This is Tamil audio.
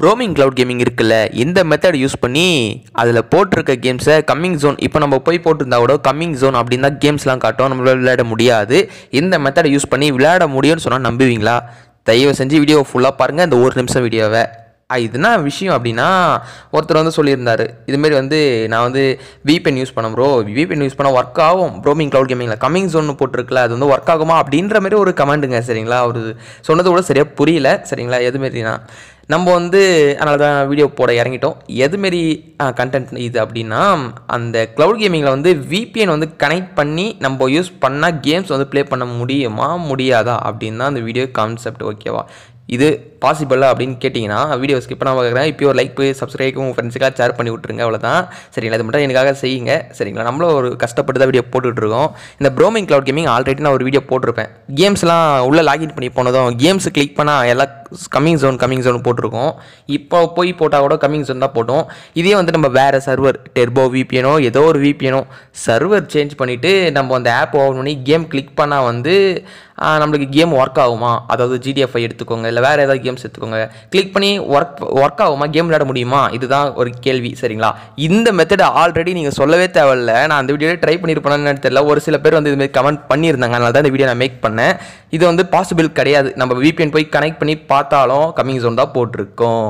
ப்ரோமிங் க்ளவுட் கேமிங் இருக்குல்ல இந்த மெத்தட் யூஸ் பண்ணி அதில் போட்டிருக்க கேம்ஸை கம்மிங் ஜோன் இப்போ நம்ம போய் போட்டிருந்தா கூட கம்மிங் ஜோன் அப்படின்னா கேம்ஸ்லாம் காட்டும் நம்மளால் விளையாட முடியாது இந்த மெத்தடை யூஸ் பண்ணி விளையாட முடியும்னு சொன்னால் நம்புவீங்களா தயவு செஞ்சு வீடியோ ஃபுல்லாக பாருங்கள் இந்த ஒரு நிமிஷம் வீடியோவை இதுனா விஷயம் அப்படின்னா ஒருத்தர் வந்து சொல்லியிருந்தார் இதுமாரி வந்து நான் வந்து விபென் யூஸ் பண்ண ப்ரோ விபென் யூஸ் பண்ணால் ஒர்க் ஆகும் ப்ரோமிங் க்ளவுட் கேமிங்கில் கமிங் ஜோன் போட்டிருக்கல அது வந்து ஒர்க் ஆகுமா அப்படின்ற மாதிரி ஒரு கமெண்ட்டுங்க சரிங்களா அவர் சொன்னது கூட சரியாக புரியல சரிங்களா எதுமாரினா நம்ம வந்து அதனால் தான் வீடியோ போட இறங்கிட்டோம் எதுமாரி கண்டென்ட் இது அப்படின்னா அந்த க்ளவுட் கேமிங்கில் வந்து விபிஎன் வந்து கனெக்ட் பண்ணி நம்ம யூஸ் பண்ணால் கேம்ஸ் வந்து ப்ளே பண்ண முடியுமா முடியாதா அப்படின்னு தான் அந்த வீடியோ கான்செப்ட் ஓகேவா இது பாசிபிளா அப்படின்னு கேட்டிங்கன்னா வீடியோ ஸ்கிப் பண்ணாமல் பார்க்குறேன் இப்போ ஒரு லைக் போய் சப்ஸ்கிரைப் உங்கள் ஃப்ரெண்ட்ஸுக்காக ஷேர் பண்ணி விட்ருங்க அவ்வளோதான் சரிங்களா இது மட்டும் எனக்காக செய்யுங்க சரிங்களா நம்மளும் ஒரு கஷ்டப்பட்டு தான் வீடியோ போட்டுட்ருக்கோம் இந்த ப்ரோமிங் க்ளவுட் கேமிங் ஆல்ரெடி நான் ஒரு வீடியோ போட்டிருப்பேன் கேம்ஸ்லாம் உள்ளே லாகின் பண்ணி போனதும் கேம்ஸ் கிளிக் பண்ணால் எல்லா கம்மிங் ஜோன் கம்மிங் ஜோன் போட்டிருக்கோம் இப்போ போய் போட்டால் கூட கம்மிங் ஜோன் தான் போட்டோம் இதே வந்து நம்ம வேறு சர்வர் டெர்போ விபிஎனோ ஏதோ ஒரு விபிஎனோ சர்வர் சேஞ்ச் பண்ணிவிட்டு நம்ம அந்த ஆப் ஓப்பன் பண்ணி கேம் கிளிக் பண்ணால் வந்து நம்மளுக்கு கேம் ஒர்க் ஆகுமா அதாவது ஜிடிஎஃப்ஐ எடுத்துக்கோங்க இல்லை வேறு ஏதாவது கேம்ஸ் எடுத்துக்கோங்க கிளிக் பண்ணி ஒர்க் ஒர்க் ஆகுமா கேம் விளையாட முடியுமா இதுதான் ஒரு கேள்வி சரிங்களா இந்த மெத்தடை ஆல்ரெடி நீங்கள் சொல்லவே தேவையில்ல நான் அந்த வீடியோவில் ட்ரை பண்ணியிருப்பேன்னு தெரியல ஒரு சில பேர் வந்து இதுமாரி கமெண்ட் பண்ணியிருந்தாங்க அதனால தான் இந்த வீடியோ நான் மேக் பண்ணேன் இது வந்து பாசிபிள் கிடையாது நம்ம விபிஎன் போய் கனெக்ட் பண்ணி பா பார்த்தாலும் கம்மிங் சோன் தான் போட்டிருக்கோம்